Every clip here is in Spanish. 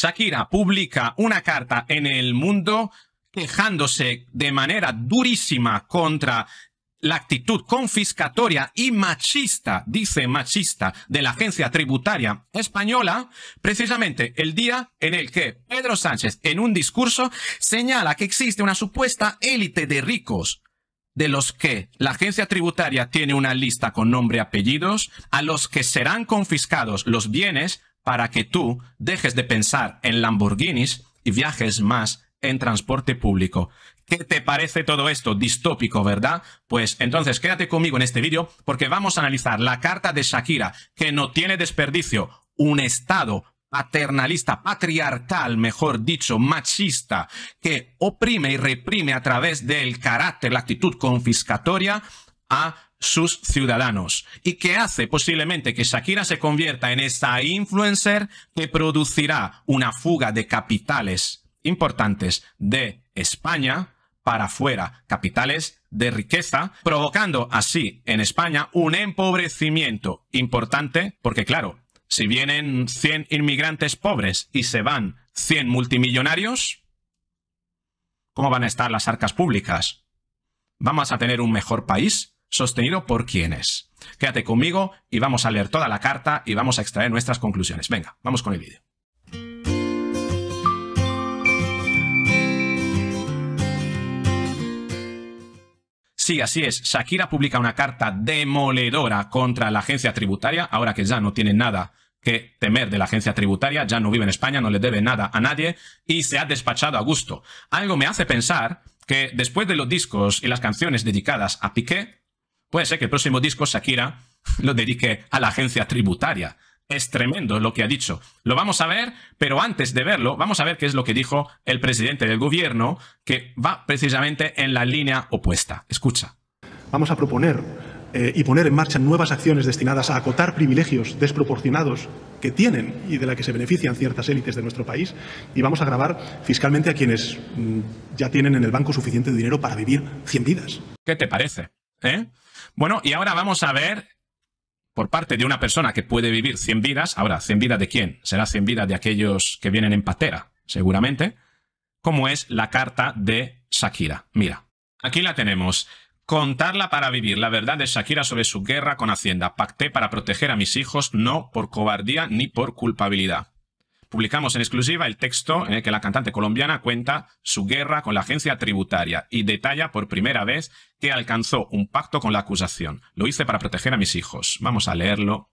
Shakira publica una carta en el mundo quejándose de manera durísima contra la actitud confiscatoria y machista, dice machista, de la agencia tributaria española, precisamente el día en el que Pedro Sánchez, en un discurso, señala que existe una supuesta élite de ricos de los que la agencia tributaria tiene una lista con nombre y apellidos, a los que serán confiscados los bienes para que tú dejes de pensar en Lamborghinis y viajes más en transporte público. ¿Qué te parece todo esto? Distópico, ¿verdad? Pues entonces quédate conmigo en este vídeo porque vamos a analizar la carta de Shakira, que no tiene desperdicio, un Estado paternalista, patriarcal, mejor dicho, machista, que oprime y reprime a través del carácter, la actitud confiscatoria a sus ciudadanos y que hace posiblemente que Shakira se convierta en esta influencer que producirá una fuga de capitales importantes de España para afuera, capitales de riqueza, provocando así en España un empobrecimiento importante, porque claro, si vienen 100 inmigrantes pobres y se van 100 multimillonarios, ¿cómo van a estar las arcas públicas? ¿Vamos a tener un mejor país? ¿Sostenido por quiénes? Quédate conmigo y vamos a leer toda la carta y vamos a extraer nuestras conclusiones. Venga, vamos con el vídeo. Sí, así es. Shakira publica una carta demoledora contra la agencia tributaria, ahora que ya no tiene nada que temer de la agencia tributaria, ya no vive en España, no le debe nada a nadie y se ha despachado a gusto. Algo me hace pensar que después de los discos y las canciones dedicadas a Piqué, Puede ser que el próximo disco Shakira lo dedique a la agencia tributaria. Es tremendo lo que ha dicho. Lo vamos a ver, pero antes de verlo, vamos a ver qué es lo que dijo el presidente del gobierno, que va precisamente en la línea opuesta. Escucha. Vamos a proponer eh, y poner en marcha nuevas acciones destinadas a acotar privilegios desproporcionados que tienen y de la que se benefician ciertas élites de nuestro país y vamos a grabar fiscalmente a quienes mm, ya tienen en el banco suficiente dinero para vivir 100 vidas. ¿Qué te parece? ¿Eh? Bueno, y ahora vamos a ver por parte de una persona que puede vivir 100 vidas, ahora, ¿100 vidas de quién? Será 100 vidas de aquellos que vienen en patera, seguramente, como es la carta de Shakira. Mira, aquí la tenemos. Contarla para vivir, la verdad de Shakira sobre su guerra con Hacienda. Pacté para proteger a mis hijos, no por cobardía ni por culpabilidad publicamos en exclusiva el texto en el que la cantante colombiana cuenta su guerra con la agencia tributaria y detalla por primera vez que alcanzó un pacto con la acusación. Lo hice para proteger a mis hijos. Vamos a leerlo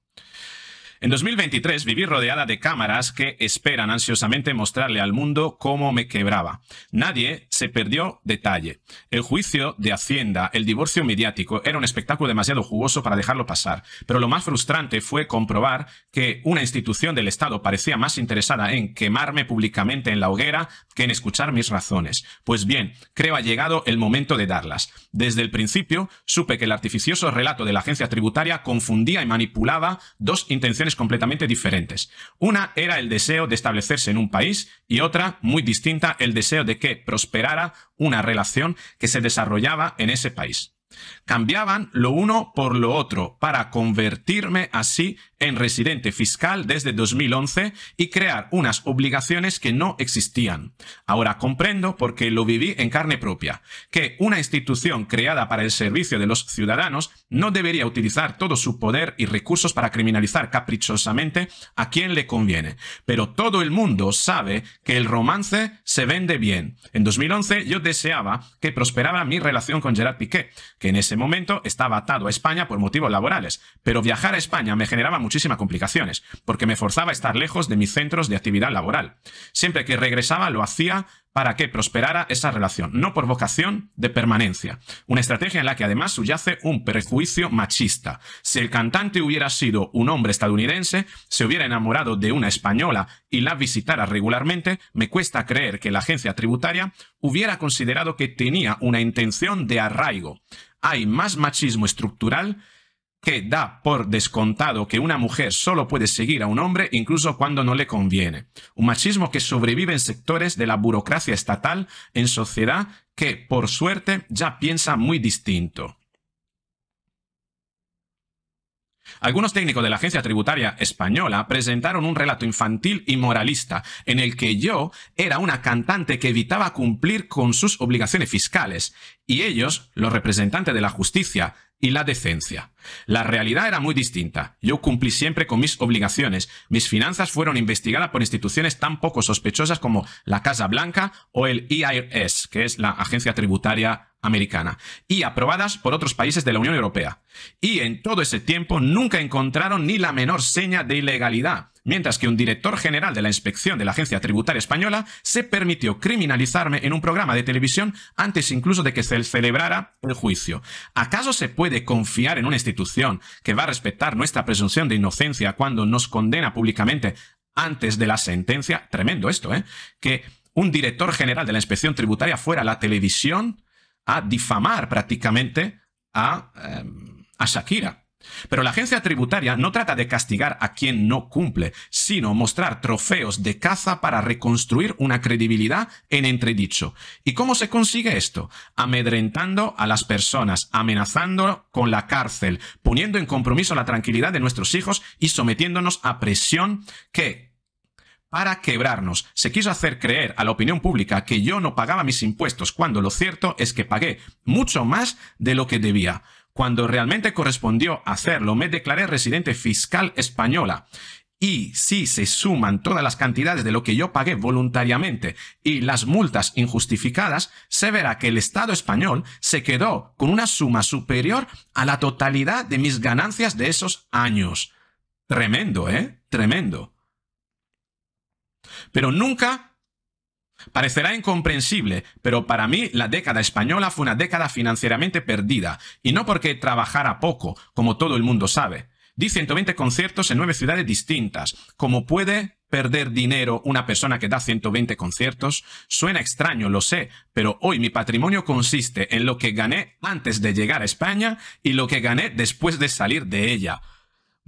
en 2023 viví rodeada de cámaras que esperan ansiosamente mostrarle al mundo cómo me quebraba. Nadie se perdió detalle. El juicio de Hacienda, el divorcio mediático, era un espectáculo demasiado jugoso para dejarlo pasar. Pero lo más frustrante fue comprobar que una institución del Estado parecía más interesada en quemarme públicamente en la hoguera que en escuchar mis razones. Pues bien, creo ha llegado el momento de darlas. Desde el principio supe que el artificioso relato de la agencia tributaria confundía y manipulaba dos intenciones completamente diferentes. Una era el deseo de establecerse en un país y otra, muy distinta, el deseo de que prosperara una relación que se desarrollaba en ese país. Cambiaban lo uno por lo otro para convertirme así en residente fiscal desde 2011 y crear unas obligaciones que no existían. Ahora comprendo, porque lo viví en carne propia, que una institución creada para el servicio de los ciudadanos no debería utilizar todo su poder y recursos para criminalizar caprichosamente a quien le conviene. Pero todo el mundo sabe que el romance se vende bien. En 2011 yo deseaba que prosperara mi relación con Gerard Piqué que en ese momento estaba atado a España por motivos laborales, pero viajar a España me generaba muchísimas complicaciones, porque me forzaba a estar lejos de mis centros de actividad laboral. Siempre que regresaba lo hacía para que prosperara esa relación, no por vocación de permanencia. Una estrategia en la que además subyace un perjuicio machista. Si el cantante hubiera sido un hombre estadounidense, se hubiera enamorado de una española y la visitara regularmente, me cuesta creer que la agencia tributaria hubiera considerado que tenía una intención de arraigo hay más machismo estructural que da por descontado que una mujer solo puede seguir a un hombre incluso cuando no le conviene. Un machismo que sobrevive en sectores de la burocracia estatal, en sociedad que, por suerte, ya piensa muy distinto. Algunos técnicos de la Agencia Tributaria Española presentaron un relato infantil y moralista en el que yo era una cantante que evitaba cumplir con sus obligaciones fiscales y ellos, los representantes de la justicia, y la decencia. La realidad era muy distinta. Yo cumplí siempre con mis obligaciones. Mis finanzas fueron investigadas por instituciones tan poco sospechosas como la Casa Blanca o el e IRS, que es la agencia tributaria americana, y aprobadas por otros países de la Unión Europea. Y en todo ese tiempo nunca encontraron ni la menor seña de ilegalidad mientras que un director general de la inspección de la Agencia Tributaria Española se permitió criminalizarme en un programa de televisión antes incluso de que se celebrara el juicio. ¿Acaso se puede confiar en una institución que va a respetar nuestra presunción de inocencia cuando nos condena públicamente antes de la sentencia? Tremendo esto, ¿eh? Que un director general de la inspección tributaria fuera a la televisión a difamar prácticamente a, em, a Shakira. Pero la agencia tributaria no trata de castigar a quien no cumple, sino mostrar trofeos de caza para reconstruir una credibilidad en entredicho. ¿Y cómo se consigue esto? Amedrentando a las personas, amenazando con la cárcel, poniendo en compromiso la tranquilidad de nuestros hijos y sometiéndonos a presión que, para quebrarnos. Se quiso hacer creer a la opinión pública que yo no pagaba mis impuestos, cuando lo cierto es que pagué mucho más de lo que debía. Cuando realmente correspondió hacerlo, me declaré residente fiscal española. Y si se suman todas las cantidades de lo que yo pagué voluntariamente y las multas injustificadas, se verá que el Estado español se quedó con una suma superior a la totalidad de mis ganancias de esos años. Tremendo, ¿eh? Tremendo. Pero nunca Parecerá incomprensible, pero para mí la década española fue una década financieramente perdida, y no porque trabajara poco, como todo el mundo sabe. Di 120 conciertos en nueve ciudades distintas. ¿Cómo puede perder dinero una persona que da 120 conciertos? Suena extraño, lo sé, pero hoy mi patrimonio consiste en lo que gané antes de llegar a España y lo que gané después de salir de ella.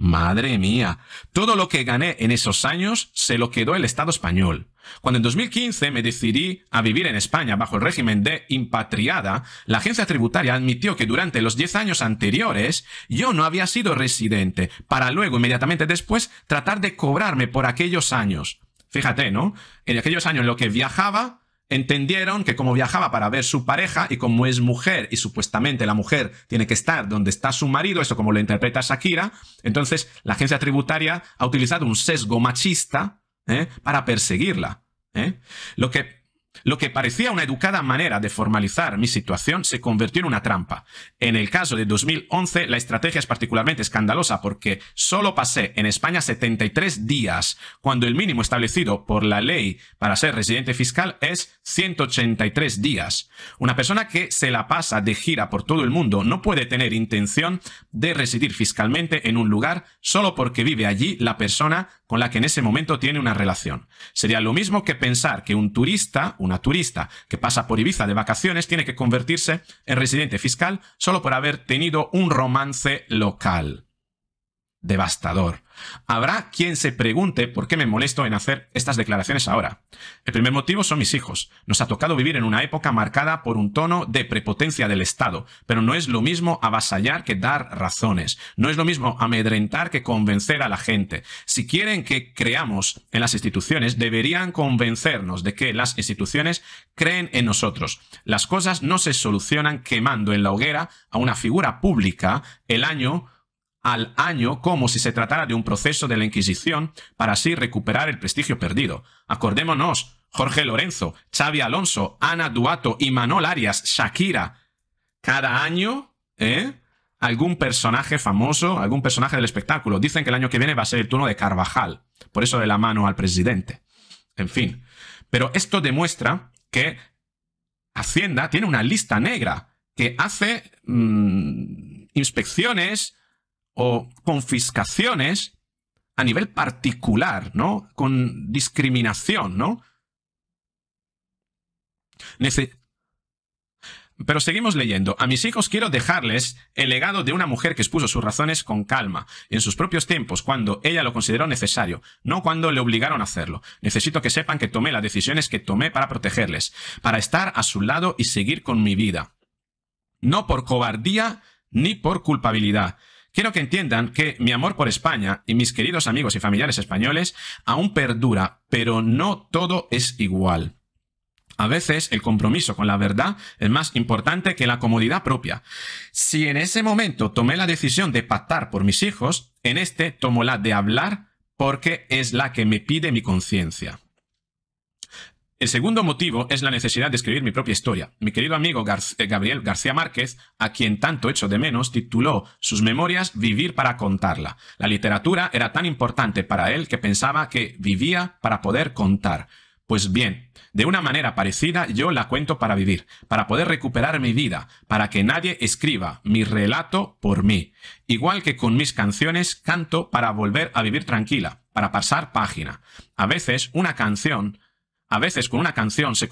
Madre mía, todo lo que gané en esos años se lo quedó el Estado español. Cuando en 2015 me decidí a vivir en España bajo el régimen de impatriada, la agencia tributaria admitió que durante los 10 años anteriores yo no había sido residente, para luego inmediatamente después tratar de cobrarme por aquellos años. Fíjate, ¿no? En aquellos años en los que viajaba, Entendieron que como viajaba para ver su pareja y como es mujer y supuestamente la mujer tiene que estar donde está su marido, eso como lo interpreta Shakira, entonces la agencia tributaria ha utilizado un sesgo machista ¿eh? para perseguirla. ¿eh? Lo que lo que parecía una educada manera de formalizar mi situación se convirtió en una trampa. En el caso de 2011, la estrategia es particularmente escandalosa porque solo pasé en España 73 días, cuando el mínimo establecido por la ley para ser residente fiscal es 183 días. Una persona que se la pasa de gira por todo el mundo no puede tener intención de residir fiscalmente en un lugar solo porque vive allí la persona con la que en ese momento tiene una relación. Sería lo mismo que pensar que un turista, una turista que pasa por Ibiza de vacaciones, tiene que convertirse en residente fiscal solo por haber tenido un romance local devastador. Habrá quien se pregunte por qué me molesto en hacer estas declaraciones ahora. El primer motivo son mis hijos. Nos ha tocado vivir en una época marcada por un tono de prepotencia del Estado, pero no es lo mismo avasallar que dar razones, no es lo mismo amedrentar que convencer a la gente. Si quieren que creamos en las instituciones, deberían convencernos de que las instituciones creen en nosotros. Las cosas no se solucionan quemando en la hoguera a una figura pública el año al año como si se tratara de un proceso de la Inquisición para así recuperar el prestigio perdido. Acordémonos, Jorge Lorenzo, Xavi Alonso, Ana Duato y Manol Arias, Shakira. Cada año, ¿eh? Algún personaje famoso, algún personaje del espectáculo. Dicen que el año que viene va a ser el turno de Carvajal. Por eso de la mano al presidente. En fin. Pero esto demuestra que Hacienda tiene una lista negra que hace mm, inspecciones, o confiscaciones a nivel particular, ¿no? Con discriminación, ¿no? pero seguimos leyendo. A mis hijos quiero dejarles el legado de una mujer que expuso sus razones con calma, en sus propios tiempos, cuando ella lo consideró necesario, no cuando le obligaron a hacerlo. Necesito que sepan que tomé las decisiones que tomé para protegerles, para estar a su lado y seguir con mi vida. No por cobardía ni por culpabilidad, Quiero que entiendan que mi amor por España y mis queridos amigos y familiares españoles aún perdura, pero no todo es igual. A veces el compromiso con la verdad es más importante que la comodidad propia. Si en ese momento tomé la decisión de pactar por mis hijos, en este tomo la de hablar porque es la que me pide mi conciencia. El segundo motivo es la necesidad de escribir mi propia historia. Mi querido amigo eh, Gabriel García Márquez, a quien tanto echo de menos, tituló sus memorias Vivir para contarla. La literatura era tan importante para él que pensaba que vivía para poder contar. Pues bien, de una manera parecida yo la cuento para vivir, para poder recuperar mi vida, para que nadie escriba mi relato por mí. Igual que con mis canciones, canto para volver a vivir tranquila, para pasar página. A veces una canción a veces con una canción se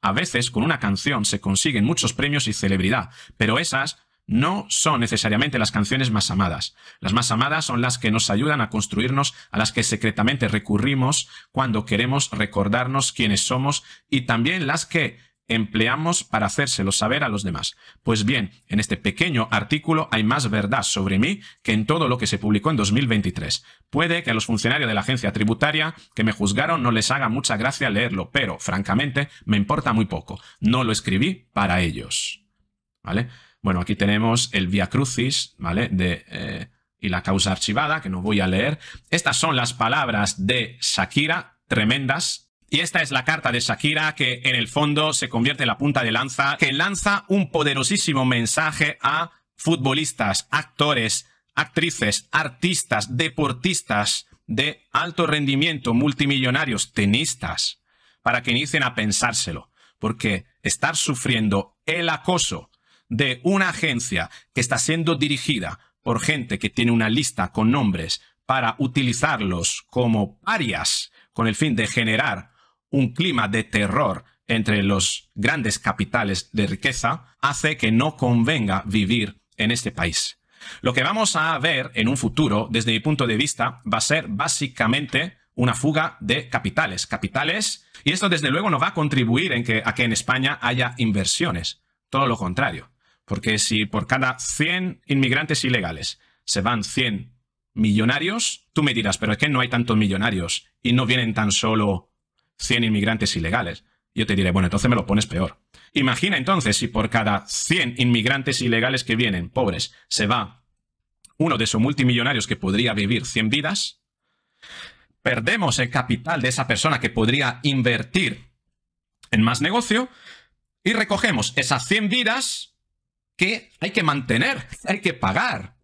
A veces con una canción se consiguen muchos premios y celebridad, pero esas no son necesariamente las canciones más amadas. Las más amadas son las que nos ayudan a construirnos, a las que secretamente recurrimos cuando queremos recordarnos quiénes somos y también las que empleamos para hacérselo saber a los demás. Pues bien, en este pequeño artículo hay más verdad sobre mí que en todo lo que se publicó en 2023. Puede que a los funcionarios de la agencia tributaria que me juzgaron no les haga mucha gracia leerlo, pero, francamente, me importa muy poco. No lo escribí para ellos. ¿Vale? Bueno, aquí tenemos el Via Crucis, ¿vale? Eh, y la causa archivada, que no voy a leer. Estas son las palabras de Shakira, tremendas, y esta es la carta de Shakira que en el fondo se convierte en la punta de lanza, que lanza un poderosísimo mensaje a futbolistas, actores, actrices, artistas, deportistas de alto rendimiento, multimillonarios, tenistas, para que inicien a pensárselo. Porque estar sufriendo el acoso de una agencia que está siendo dirigida por gente que tiene una lista con nombres para utilizarlos como parias con el fin de generar un clima de terror entre los grandes capitales de riqueza hace que no convenga vivir en este país. Lo que vamos a ver en un futuro, desde mi punto de vista, va a ser básicamente una fuga de capitales, capitales, y esto desde luego no va a contribuir en que, a que en España haya inversiones, todo lo contrario, porque si por cada 100 inmigrantes ilegales se van 100 millonarios, tú me dirás, pero es que no hay tantos millonarios y no vienen tan solo 100 inmigrantes ilegales, yo te diré, bueno, entonces me lo pones peor. Imagina entonces si por cada 100 inmigrantes ilegales que vienen, pobres, se va uno de esos multimillonarios que podría vivir 100 vidas, perdemos el capital de esa persona que podría invertir en más negocio y recogemos esas 100 vidas que hay que mantener, hay que pagar.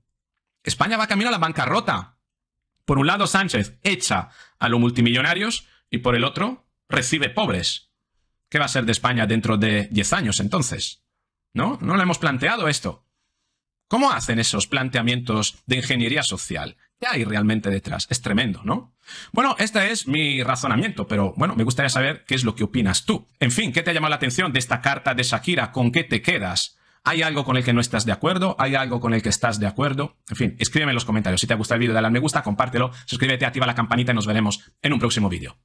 España va camino a la bancarrota. Por un lado, Sánchez echa a los multimillonarios y por el otro recibe pobres. ¿Qué va a ser de España dentro de 10 años entonces? ¿No? No lo hemos planteado esto. ¿Cómo hacen esos planteamientos de ingeniería social? ¿Qué hay realmente detrás? Es tremendo, ¿no? Bueno, este es mi razonamiento, pero bueno, me gustaría saber qué es lo que opinas tú. En fin, ¿qué te ha llamado la atención de esta carta de Shakira? ¿Con qué te quedas? Hay algo con el que no estás de acuerdo, hay algo con el que estás de acuerdo. En fin, escríbeme en los comentarios. Si te ha gustado el vídeo, dale a me gusta, compártelo, suscríbete, activa la campanita y nos veremos en un próximo vídeo.